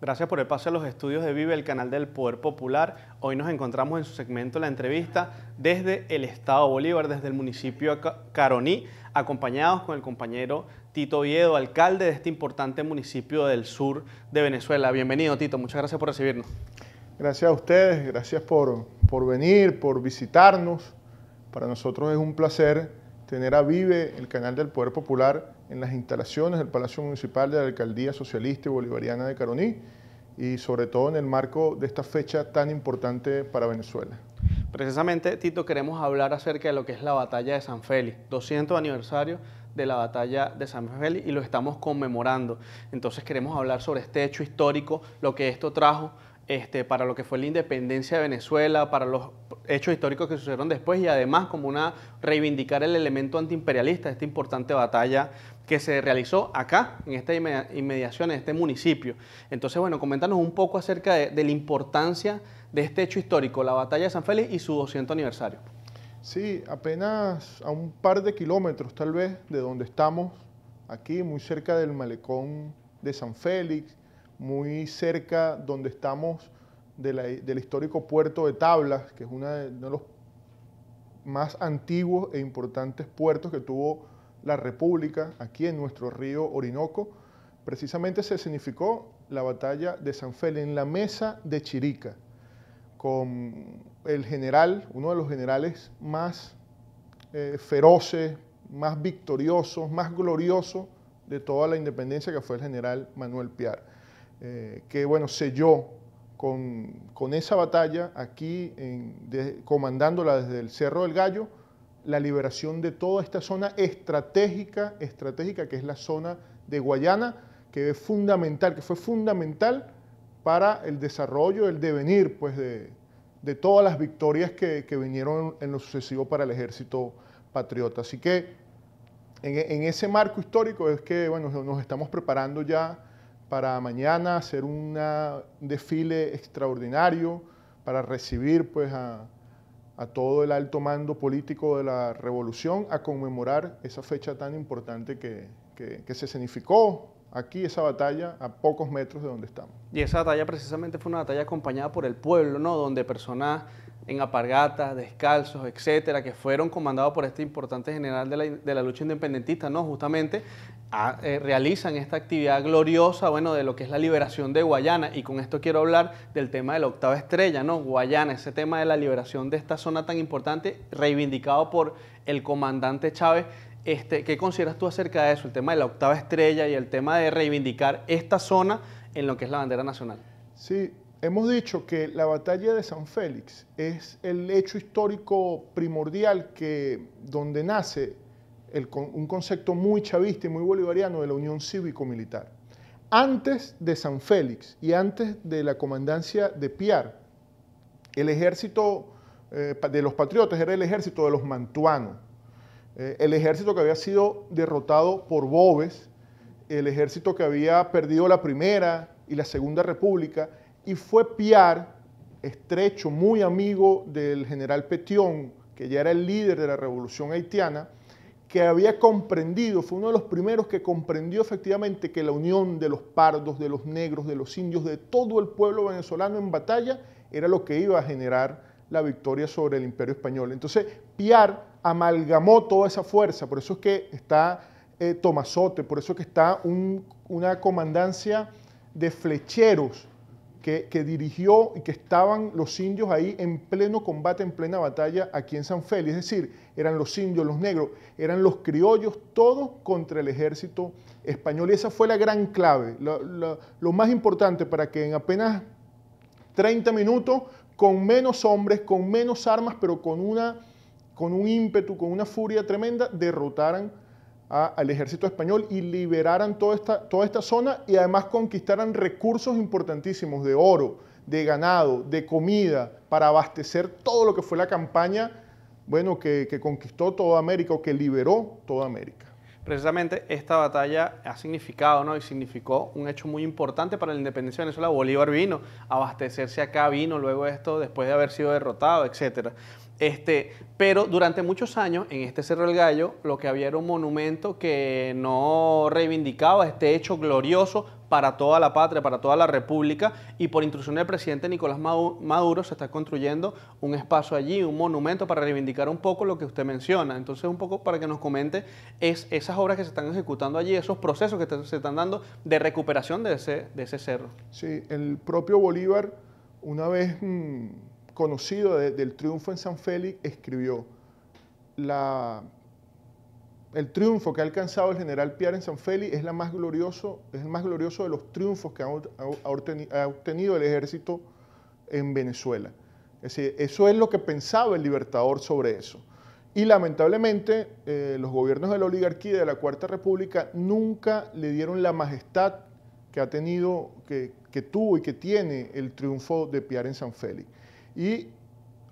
Gracias por el paso a los estudios de Vive, el canal del Poder Popular. Hoy nos encontramos en su segmento La Entrevista desde el Estado Bolívar, desde el municipio Caroní, acompañados con el compañero Tito Viedo, alcalde de este importante municipio del sur de Venezuela. Bienvenido, Tito. Muchas gracias por recibirnos. Gracias a ustedes, gracias por, por venir, por visitarnos. Para nosotros es un placer tener a vive el canal del Poder Popular en las instalaciones del Palacio Municipal de la Alcaldía Socialista y Bolivariana de Caroní y sobre todo en el marco de esta fecha tan importante para Venezuela. Precisamente, Tito, queremos hablar acerca de lo que es la batalla de San Félix, 200 aniversario de la batalla de San Félix y lo estamos conmemorando. Entonces queremos hablar sobre este hecho histórico, lo que esto trajo este, para lo que fue la independencia de Venezuela, para los hechos históricos que sucedieron después y además como una reivindicar el elemento antiimperialista de esta importante batalla que se realizó acá, en esta inmediación, en este municipio. Entonces, bueno, coméntanos un poco acerca de, de la importancia de este hecho histórico, la batalla de San Félix y su 200 aniversario. Sí, apenas a un par de kilómetros tal vez de donde estamos, aquí muy cerca del malecón de San Félix, muy cerca donde estamos del histórico puerto de Tablas, que es uno de los más antiguos e importantes puertos que tuvo la República aquí en nuestro río Orinoco, precisamente se significó la batalla de San Félix en la mesa de Chirica, con el general, uno de los generales más eh, feroces, más victoriosos, más gloriosos de toda la independencia, que fue el general Manuel Piar, eh, que bueno, selló con, esa batalla aquí, comandándola desde el Cerro del Gallo, la liberación de toda esta zona estratégica, estratégica que es la zona de Guayana, que es fundamental, que fue fundamental para el desarrollo, el devenir pues, de, todas las victorias que, vinieron en lo sucesivo para el ejército patriota. Así que en, en ese marco histórico es que bueno, nos estamos preparando ya para mañana hacer un desfile extraordinario para recibir pues, a, todo el alto mando político de la revolución a conmemorar esa fecha tan importante que, se significó aquí esa batalla a pocos metros de donde estamos. Y esa batalla precisamente fue una batalla acompañada por el pueblo, ¿no? Donde personas en apargatas, descalzos, etcétera, que fueron comandados por este importante general de la, de la lucha independentista, ¿no? Justamente eh, realizan esta actividad gloriosa, bueno, de lo que es la liberación de Guayana. Y con esto quiero hablar del tema de la octava estrella, ¿no? Guayana, ese tema de la liberación de esta zona tan importante, reivindicado por el comandante Chávez. Este, ¿Qué consideras tú acerca de eso, el tema de la octava estrella y el tema de reivindicar esta zona en lo que es la bandera nacional? Sí, hemos dicho que la batalla de San Félix es el hecho histórico primordial que, donde nace un concepto muy chavista y muy bolivariano de la unión cívico-militar. Antes de San Félix y antes de la comandancia de Piar, el ejército eh, de los patriotas era el ejército de los mantuanos, eh, el ejército que había sido derrotado por Boves, el ejército que había perdido la Primera y la Segunda República, y fue Piar, estrecho, muy amigo del general Petión, que ya era el líder de la revolución haitiana, que había comprendido, fue uno de los primeros que comprendió efectivamente que la unión de los pardos, de los negros, de los indios, de todo el pueblo venezolano en batalla era lo que iba a generar la victoria sobre el imperio español. Entonces, Piar amalgamó toda esa fuerza, por eso es que está eh, Tomazote, por eso es que está una comandancia de flecheros que, dirigió y que estaban los indios ahí en pleno combate, en plena batalla aquí en San Félix. Es decir, eran los indios, los negros, eran los criollos, todos contra el ejército español. Y esa fue la gran clave, lo más importante para que en apenas 30 minutos, con menos hombres, con menos armas, pero con, una, con un ímpetu, con una furia tremenda, derrotaran al ejército español y liberaran toda esta, toda esta zona y además conquistaran recursos importantísimos de oro, de ganado, de comida, para abastecer todo lo que fue la campaña, bueno, que, conquistó toda América o que liberó toda América. Precisamente esta batalla ha significado, ¿no? Y significó un hecho muy importante para la independencia de Venezuela. Bolívar vino abastecerse acá, vino luego esto después de haber sido derrotado, etcétera. Este, pero durante muchos años en este Cerro del Gallo lo que había era un monumento que no reivindicaba este hecho glorioso para toda la patria, para toda la república, y por intrusión del presidente Nicolás Maduro se está construyendo un espacio allí, un monumento para reivindicar un poco lo que usted menciona. Entonces, un poco para que nos comente es esas obras que se están ejecutando allí, esos procesos que se están dando de recuperación de ese, de ese cerro. Sí, el propio Bolívar, una vez... Mm, conocido del triunfo en San Félix, escribió, el triunfo que ha alcanzado el general Piar en San Félix es, la más glorioso, es el más glorioso de los triunfos que ha, obtenido el ejército en Venezuela. Es decir, eso es lo que pensaba el libertador sobre eso. Y lamentablemente eh, los gobiernos de la oligarquía de la Cuarta República nunca le dieron la majestad que ha tenido, que tuvo y que tiene el triunfo de Piar en San Félix y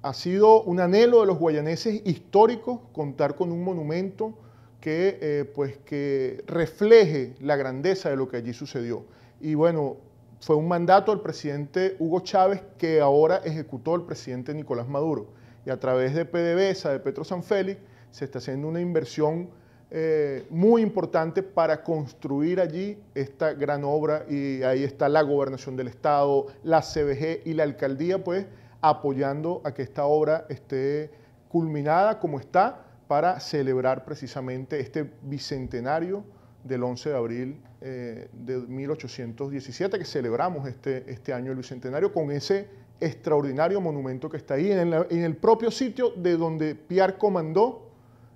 ha sido un anhelo de los guayaneses históricos contar con un monumento que, eh, pues, que refleje la grandeza de lo que allí sucedió. Y bueno, fue un mandato del presidente Hugo Chávez que ahora ejecutó el presidente Nicolás Maduro. Y a través de PDVSA, de Petro San Félix, se está haciendo una inversión eh, muy importante para construir allí esta gran obra. Y ahí está la gobernación del Estado, la CBG y la alcaldía, pues, apoyando a que esta obra esté culminada como está para celebrar precisamente este bicentenario del 11 de abril eh, de 1817, que celebramos este, este año el bicentenario con ese extraordinario monumento que está ahí, en el, en el propio sitio de donde Piar comandó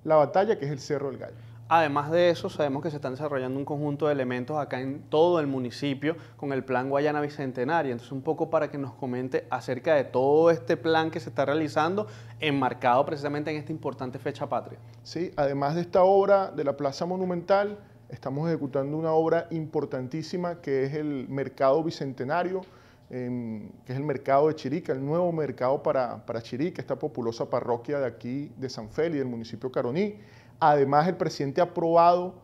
la batalla, que es el Cerro del Gallo. Además de eso, sabemos que se están desarrollando un conjunto de elementos acá en todo el municipio con el plan Guayana Bicentenaria. Entonces, un poco para que nos comente acerca de todo este plan que se está realizando, enmarcado precisamente en esta importante fecha patria. Sí, además de esta obra de la Plaza Monumental, estamos ejecutando una obra importantísima que es el Mercado Bicentenario, em, que es el mercado de Chirica, el nuevo mercado para, para Chirica, esta populosa parroquia de aquí de San Félix, del municipio Caroní. Además, el presidente ha aprobado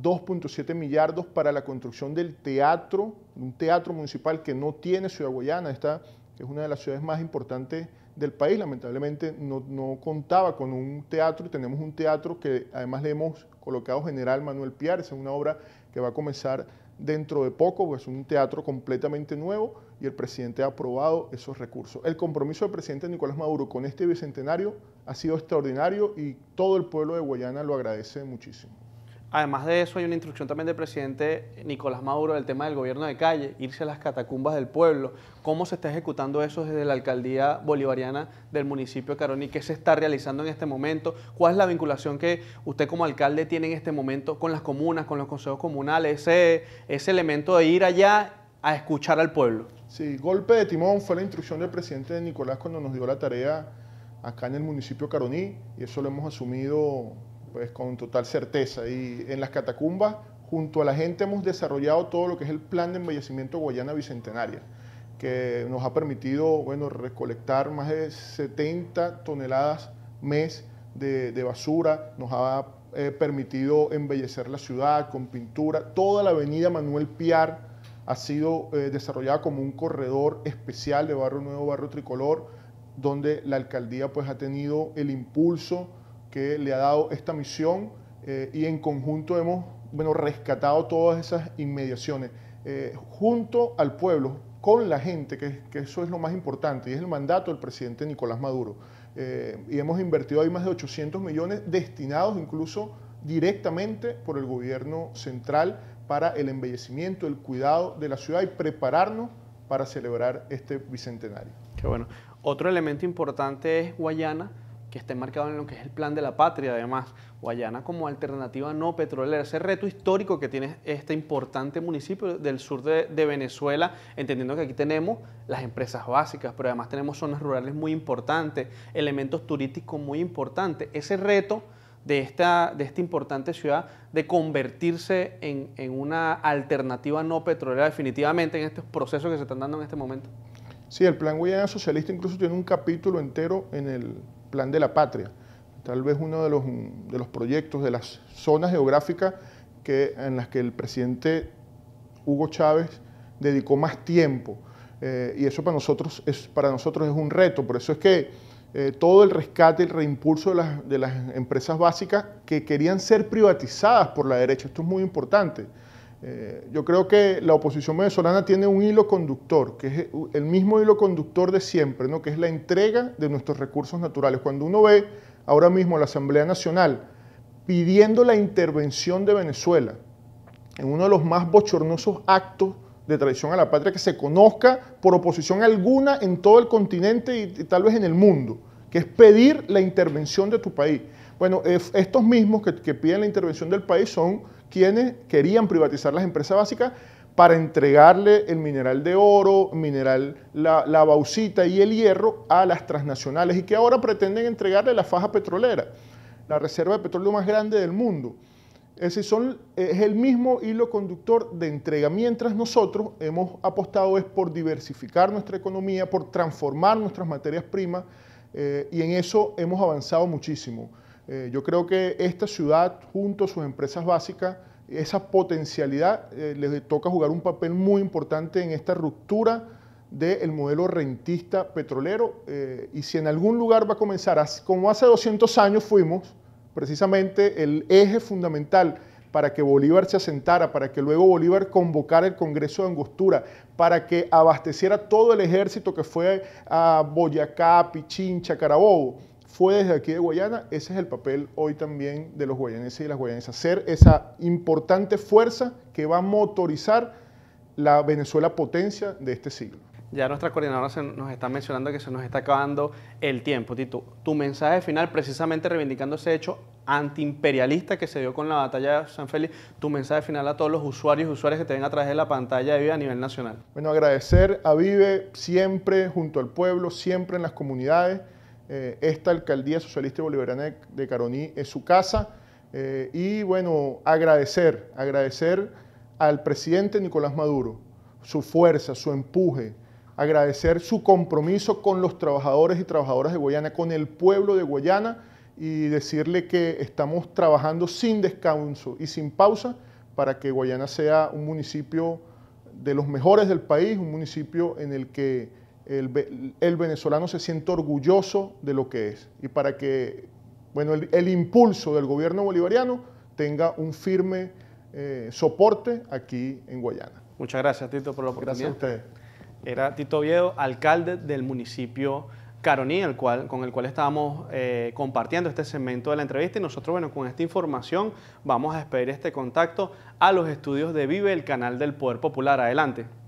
2.7 millardos para la construcción del teatro, un teatro municipal que no tiene Ciudad Guayana, esta es una de las ciudades más importantes del país, lamentablemente no, contaba con un teatro, tenemos un teatro que además le hemos colocado General Manuel Piar, es una obra que va a comenzar dentro de poco, pues es un teatro completamente nuevo y el presidente ha aprobado esos recursos. El compromiso del presidente Nicolás Maduro con este bicentenario ha sido extraordinario y todo el pueblo de Guayana lo agradece muchísimo. Además de eso, hay una instrucción también del presidente Nicolás Maduro del tema del gobierno de calle, irse a las catacumbas del pueblo. ¿Cómo se está ejecutando eso desde la alcaldía bolivariana del municipio de Caroní? ¿Qué se está realizando en este momento? ¿Cuál es la vinculación que usted como alcalde tiene en este momento con las comunas, con los consejos comunales? ese elemento de ir allá a escuchar al pueblo. Sí, golpe de timón fue la instrucción del presidente Nicolás cuando nos dio la tarea acá en el municipio Caroní y eso lo hemos asumido pues con total certeza. Y en las catacumbas, junto a la gente, hemos desarrollado todo lo que es el plan de embellecimiento Guayana Bicentenaria, que nos ha permitido bueno, recolectar más de 70 toneladas mes de, basura, nos ha eh, permitido embellecer la ciudad con pintura, toda la avenida Manuel Piar ha sido eh, desarrollada como un corredor especial de Barrio Nuevo, Barrio Tricolor, donde la alcaldía pues, ha tenido el impulso que le ha dado esta misión eh, y en conjunto hemos bueno, rescatado todas esas inmediaciones, eh, junto al pueblo, con la gente, que, que, eso es lo más importante, y es el mandato del presidente Nicolás Maduro. y hemos invertido ahí más de 800 millones destinados incluso directamente por el gobierno central para el embellecimiento, el cuidado de la ciudad y prepararnos para celebrar este bicentenario. Qué bueno. Otro elemento importante es Guayana, que está enmarcado en lo que es el plan de la patria, además. Guayana como alternativa no petrolera, ese reto histórico que tiene este importante municipio del sur de, de, Venezuela, entendiendo que aquí tenemos las empresas básicas, pero además tenemos zonas rurales muy importantes, elementos turísticos muy importantes. Ese reto de esta, de esta importante ciudad de convertirse en, una alternativa no petrolera definitivamente en estos procesos que se están dando en este momento? Sí, el Plan Guayana Socialista incluso tiene un capítulo entero en el Plan de la Patria. Tal vez uno mm, de los, proyectos, de las zonas geográficas que, en las que el presidente Hugo Chávez dedicó más tiempo. Eh, y eso para nosotros, es, para nosotros es un reto. Por eso es que eh, todo el rescate el reimpulso de las, empresas básicas que querían ser privatizadas por la derecha. Esto es muy importante. Eh, yo creo que la oposición venezolana tiene un hilo conductor, que es el mismo hilo conductor de siempre, ¿no? que es la entrega de nuestros recursos naturales. Cuando uno ve ahora mismo la Asamblea Nacional pidiendo la intervención de Venezuela en uno de los más bochornosos actos de tradición a la patria que se conozca por oposición alguna en todo el continente y, tal vez en el mundo, que es pedir la intervención de tu país. Bueno, estos mismos que, piden la intervención del país son quienes querían privatizar las empresas básicas para entregarle el mineral de oro, mineral, la, la, bauxita y el hierro a las transnacionales y que ahora pretenden entregarle la faja petrolera, la reserva de petróleo más grande del mundo. Es es el mismo hilo conductor de entrega, mientras nosotros hemos apostado es por diversificar nuestra economía, por transformar nuestras materias primas, eh, y en eso hemos avanzado muchísimo. Eh, yo creo que esta ciudad, junto a sus empresas básicas, esa potencialidad eh, les toca jugar un papel muy importante en esta ruptura del modelo rentista petrolero. y si en algún lugar va a comenzar, como hace 200 años fuimos, Precisamente el eje fundamental para que Bolívar se asentara, para que luego Bolívar convocara el Congreso de Angostura, para que abasteciera todo el ejército que fue a Boyacá, Pichincha, Carabobo, fue desde aquí de Guayana. Ese es el papel hoy también de los guayaneses y las guayanesas, ser esa importante fuerza que va a motorizar la Venezuela potencia de este siglo. Ya nuestra coordinadora nos está mencionando que se nos está acabando el tiempo. Tito, tu mensaje final, precisamente reivindicando ese hecho antiimperialista que se dio con la batalla de San Félix, tu mensaje final a todos los usuarios y usuarias que te ven a través de la pantalla de Vive a nivel nacional. Bueno, agradecer a Vive siempre junto al pueblo, siempre en las comunidades. Eh, esta alcaldía socialista y bolivariana de Caroní es su casa. Eh, y bueno, agradecer, agradecer al presidente Nicolás Maduro, su fuerza, su empuje, agradecer su compromiso con los trabajadores y trabajadoras de Guayana, con el pueblo de Guayana y decirle que estamos trabajando sin descanso y sin pausa para que Guayana sea un municipio de los mejores del país, un municipio en el que el, venezolano se sienta orgulloso de lo que es y para que bueno, el, impulso del gobierno bolivariano tenga un firme eh, soporte aquí en Guayana. Muchas gracias, Tito, por la oportunidad. Gracias a ustedes era Tito Viedo, alcalde del municipio Caroní, cual, con el cual estábamos eh, compartiendo este segmento de la entrevista. Y nosotros, bueno, con esta información vamos a despedir este contacto a los estudios de Vive, el canal del Poder Popular. Adelante.